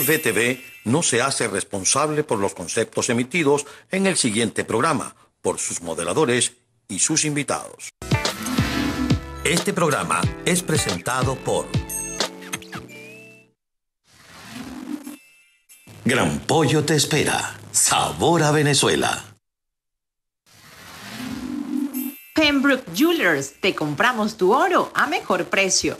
FTV no se hace responsable por los conceptos emitidos en el siguiente programa por sus modeladores y sus invitados. Este programa es presentado por Gran Pollo te espera. Sabor a Venezuela. Pembroke Jewelers, te compramos tu oro a mejor precio.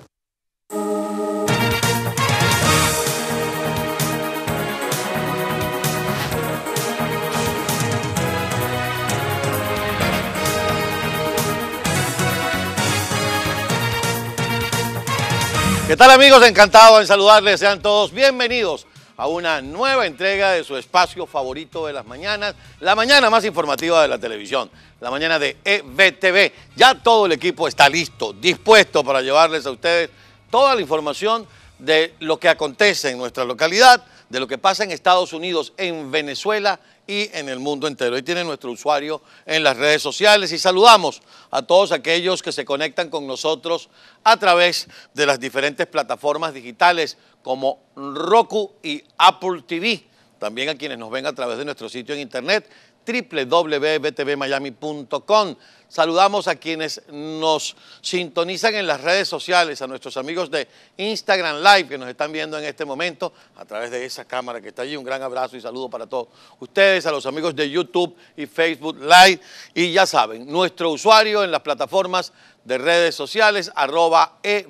¿Qué tal amigos? Encantado en saludarles. Sean todos bienvenidos a una nueva entrega de su espacio favorito de las mañanas, la mañana más informativa de la televisión, la mañana de EBTV. Ya todo el equipo está listo, dispuesto para llevarles a ustedes toda la información de lo que acontece en nuestra localidad, de lo que pasa en Estados Unidos, en Venezuela y en el mundo entero. Ahí tiene nuestro usuario en las redes sociales y saludamos a todos aquellos que se conectan con nosotros a través de las diferentes plataformas digitales como Roku y Apple TV. También a quienes nos ven a través de nuestro sitio en internet www.btvmiami.com. Saludamos a quienes nos sintonizan en las redes sociales, a nuestros amigos de Instagram Live que nos están viendo en este momento a través de esa cámara que está allí. Un gran abrazo y saludo para todos ustedes, a los amigos de YouTube y Facebook Live. Y ya saben, nuestro usuario en las plataformas de redes sociales, arroba e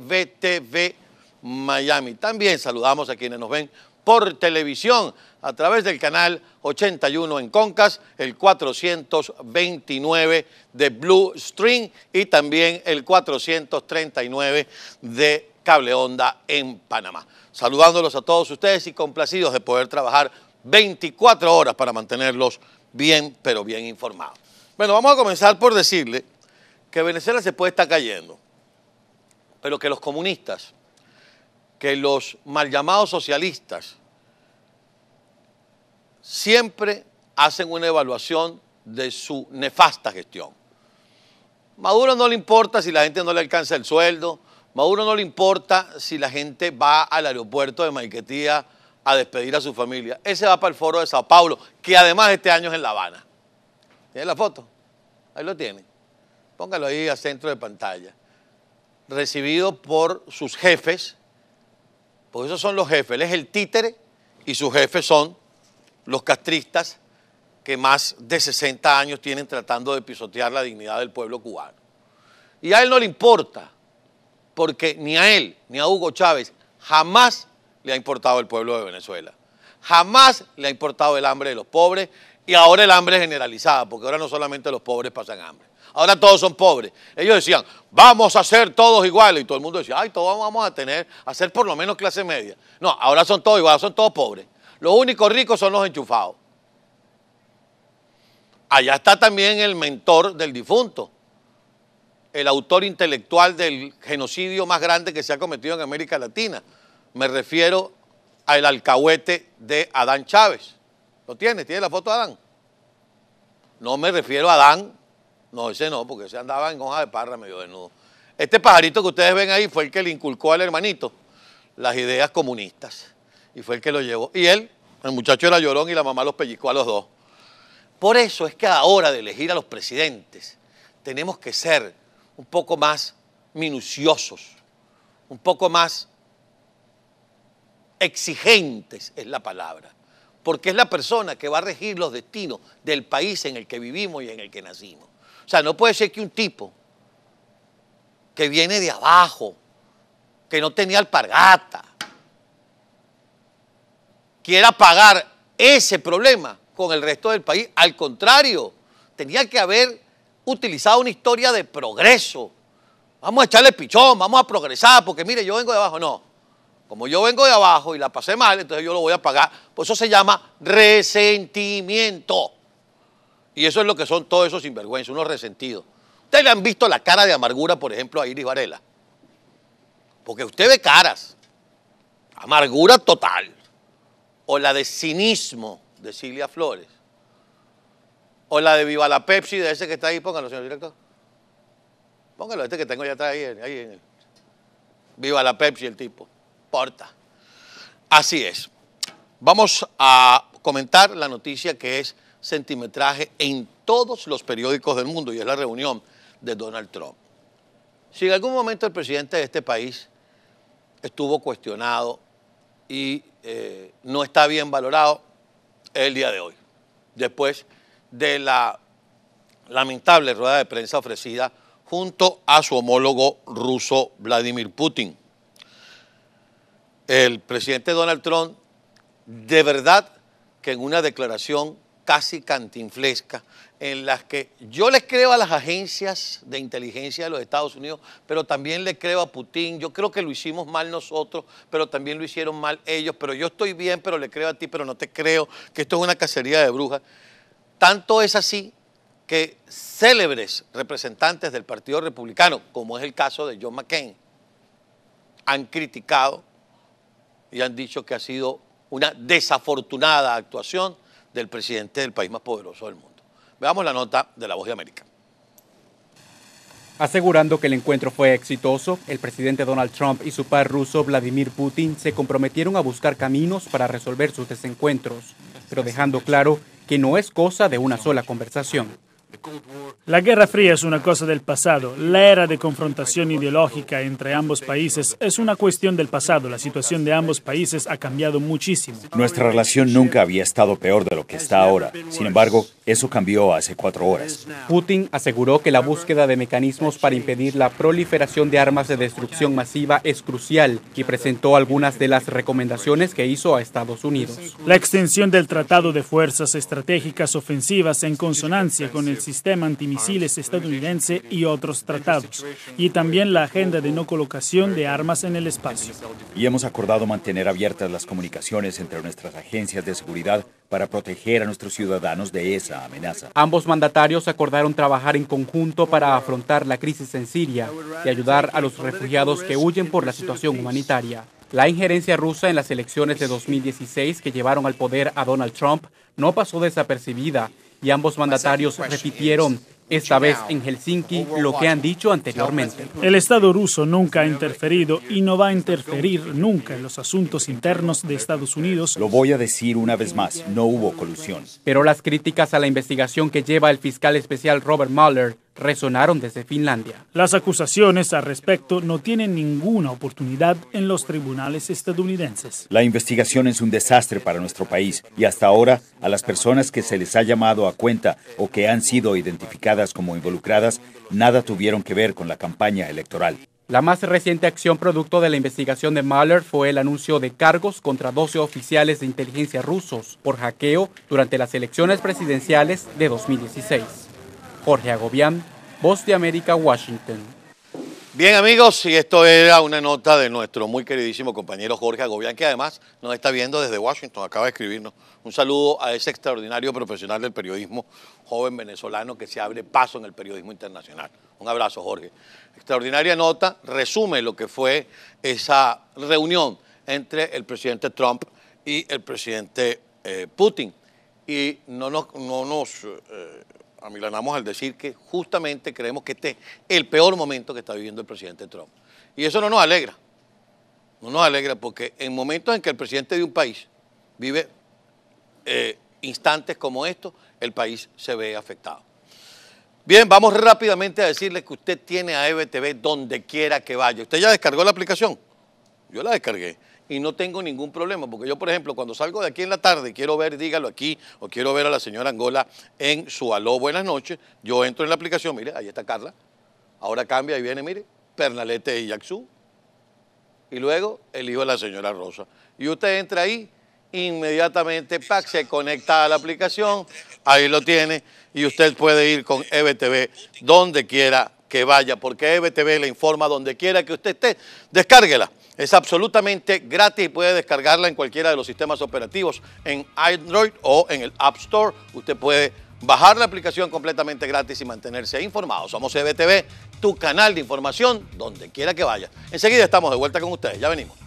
También saludamos a quienes nos ven por televisión a través del canal 81 en Concas, el 429 de Blue Stream y también el 439 de Cable Onda en Panamá. Saludándolos a todos ustedes y complacidos de poder trabajar 24 horas para mantenerlos bien, pero bien informados. Bueno, vamos a comenzar por decirle que Venezuela se puede estar cayendo, pero que los comunistas, que los mal llamados socialistas, siempre hacen una evaluación de su nefasta gestión. Maduro no le importa si la gente no le alcanza el sueldo, Maduro no le importa si la gente va al aeropuerto de Maiquetía a despedir a su familia. Ese va para el foro de Sao Paulo, que además este año es en La Habana. ¿Tiene la foto? Ahí lo tiene. Póngalo ahí a centro de pantalla. Recibido por sus jefes, porque esos son los jefes. Él es el títere y sus jefes son los castristas que más de 60 años tienen tratando de pisotear la dignidad del pueblo cubano. Y a él no le importa, porque ni a él ni a Hugo Chávez jamás le ha importado el pueblo de Venezuela. Jamás le ha importado el hambre de los pobres y ahora el hambre es generalizada, porque ahora no solamente los pobres pasan hambre. Ahora todos son pobres. Ellos decían, vamos a ser todos iguales. Y todo el mundo decía, ay, todos vamos a tener, a ser por lo menos clase media. No, ahora son todos iguales, son todos pobres. Los únicos ricos son los enchufados. Allá está también el mentor del difunto, el autor intelectual del genocidio más grande que se ha cometido en América Latina. Me refiero al alcahuete de Adán Chávez. ¿Lo tiene? ¿Tiene la foto de Adán? No me refiero a Adán. No, ese no, porque ese andaba en hoja de parra medio desnudo. Este pajarito que ustedes ven ahí fue el que le inculcó al hermanito las ideas comunistas y fue el que lo llevó. Y él, el muchacho era llorón y la mamá los pellizcó a los dos. Por eso es que a la hora de elegir a los presidentes tenemos que ser un poco más minuciosos, un poco más exigentes es la palabra, porque es la persona que va a regir los destinos del país en el que vivimos y en el que nacimos. O sea, no puede ser que un tipo que viene de abajo, que no tenía alpargata, quiera pagar ese problema con el resto del país. Al contrario, tenía que haber utilizado una historia de progreso. Vamos a echarle pichón, vamos a progresar, porque mire, yo vengo de abajo. No, como yo vengo de abajo y la pasé mal, entonces yo lo voy a pagar. Por eso se llama resentimiento. Y eso es lo que son todos esos sinvergüenzos, unos resentidos. Ustedes le han visto la cara de amargura, por ejemplo, a Iris Varela. Porque usted ve caras. Amargura total o la de cinismo de Silvia Flores, o la de Viva la Pepsi de ese que está ahí, póngalo, señor director. Póngalo, este que tengo ya atrás, ahí, Viva la Pepsi el tipo. Porta. Así es. Vamos a comentar la noticia que es centimetraje en todos los periódicos del mundo y es la reunión de Donald Trump. Si en algún momento el presidente de este país estuvo cuestionado y eh, no está bien valorado el día de hoy, después de la lamentable rueda de prensa ofrecida junto a su homólogo ruso Vladimir Putin. El presidente Donald Trump, de verdad que en una declaración casi cantinflesca, en las que yo les creo a las agencias de inteligencia de los Estados Unidos, pero también le creo a Putin. Yo creo que lo hicimos mal nosotros, pero también lo hicieron mal ellos. Pero yo estoy bien, pero le creo a ti, pero no te creo que esto es una cacería de brujas. Tanto es así que célebres representantes del Partido Republicano, como es el caso de John McCain, han criticado y han dicho que ha sido una desafortunada actuación del presidente del país más poderoso del mundo. Veamos la nota de La Voz de América. Asegurando que el encuentro fue exitoso, el presidente Donald Trump y su par ruso Vladimir Putin se comprometieron a buscar caminos para resolver sus desencuentros, pero dejando claro que no es cosa de una sola conversación. La Guerra Fría es una cosa del pasado. La era de confrontación ideológica entre ambos países es una cuestión del pasado. La situación de ambos países ha cambiado muchísimo. Nuestra relación nunca había estado peor de lo que está ahora. Sin embargo, eso cambió hace cuatro horas. Putin aseguró que la búsqueda de mecanismos para impedir la proliferación de armas de destrucción masiva es crucial y presentó algunas de las recomendaciones que hizo a Estados Unidos. La extensión del Tratado de Fuerzas Estratégicas Ofensivas en consonancia con el sistema antimisiles estadounidense y otros tratados, y también la agenda de no colocación de armas en el espacio. Y hemos acordado mantener abiertas las comunicaciones entre nuestras agencias de seguridad para proteger a nuestros ciudadanos de esa amenaza. Ambos mandatarios acordaron trabajar en conjunto para afrontar la crisis en Siria y ayudar a los refugiados que huyen por la situación humanitaria. La injerencia rusa en las elecciones de 2016 que llevaron al poder a Donald Trump no pasó desapercibida y ambos mandatarios repitieron esta vez en Helsinki, lo que han dicho anteriormente. El Estado ruso nunca ha interferido y no va a interferir nunca en los asuntos internos de Estados Unidos. Lo voy a decir una vez más, no hubo colusión. Pero las críticas a la investigación que lleva el fiscal especial Robert Mueller resonaron desde Finlandia. Las acusaciones al respecto no tienen ninguna oportunidad en los tribunales estadounidenses. La investigación es un desastre para nuestro país y hasta ahora a las personas que se les ha llamado a cuenta o que han sido identificadas como involucradas nada tuvieron que ver con la campaña electoral. La más reciente acción producto de la investigación de Mahler fue el anuncio de cargos contra 12 oficiales de inteligencia rusos por hackeo durante las elecciones presidenciales de 2016. Jorge Agobián, Voz de América, Washington. Bien amigos, y esto era una nota de nuestro muy queridísimo compañero Jorge Agobián, que además nos está viendo desde Washington, acaba de escribirnos. Un saludo a ese extraordinario profesional del periodismo, joven venezolano que se abre paso en el periodismo internacional. Un abrazo Jorge. Extraordinaria nota, resume lo que fue esa reunión entre el presidente Trump y el presidente eh, Putin. Y no nos, eh, amilanamos al decir que justamente creemos que este es el peor momento que está viviendo el presidente Trump. Y eso no nos alegra, no nos alegra porque en momentos en que el presidente de un país vive eh, instantes como estos, el país se ve afectado. Bien, vamos rápidamente a decirle que usted tiene a EBTV donde quiera que vaya. ¿Usted ya descargó la aplicación? Yo la descargué y no tengo ningún problema, porque yo, por ejemplo, cuando salgo de aquí en la tarde, quiero ver, dígalo aquí, o quiero ver a la señora Angola en su aló, buenas noches, yo entro en la aplicación, mire, ahí está Carla, ahora cambia y viene, mire, Pernalete y Yaxú, y luego el hijo de la señora Rosa. Y usted entra ahí, inmediatamente PAC se conecta a la aplicación, ahí lo tiene, y usted puede ir con EBTV donde quiera que vaya, porque EBTV le informa donde quiera que usted esté, descárguela. Es absolutamente gratis y puede descargarla en cualquiera de los sistemas operativos, en Android o en el App Store. Usted puede bajar la aplicación completamente gratis y mantenerse informado. Somos CBTV, e tu canal de información, donde quiera que vaya. Enseguida estamos de vuelta con ustedes. Ya venimos.